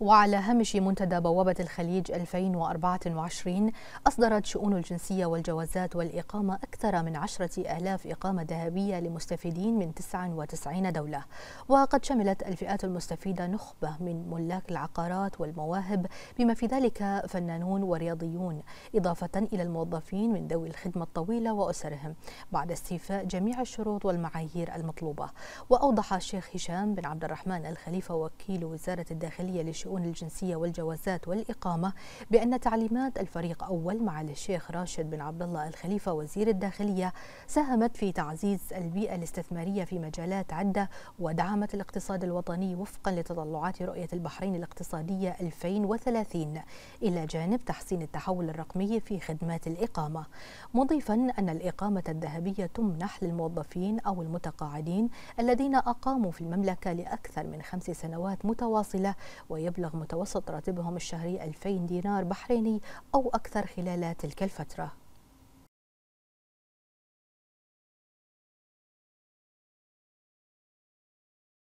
وعلى هامش منتدى بوابة الخليج 2024 أصدرت شؤون الجنسية والجوازات والإقامة أكثر من عشرة آلاف إقامة ذهبية لمستفيدين من 99 دولة وقد شملت الفئات المستفيدة نخبة من ملاك العقارات والمواهب بما في ذلك فنانون ورياضيون إضافة إلى الموظفين من ذوي الخدمة الطويلة وأسرهم بعد استيفاء جميع الشروط والمعايير المطلوبة وأوضح الشيخ هشام بن عبد الرحمن الخليفة وكيل وزارة الداخلية للشؤون شؤون الجنسية والجوازات والإقامة بأن تعليمات الفريق أول معالي الشيخ راشد بن عبد الله الخليفة وزير الداخلية ساهمت في تعزيز البيئة الاستثمارية في مجالات عدة ودعمت الاقتصاد الوطني وفقا لتطلعات رؤية البحرين الاقتصادية 2030 إلى جانب تحسين التحول الرقمي في خدمات الإقامة مضيفا أن الإقامة الذهبية تمنح للموظفين أو المتقاعدين الذين أقاموا في المملكة لأكثر من خمس سنوات متواصلة ويبلغ مبلغ متوسط راتبهم الشهري 2000 دينار بحريني أو أكثر خلال تلك الفترة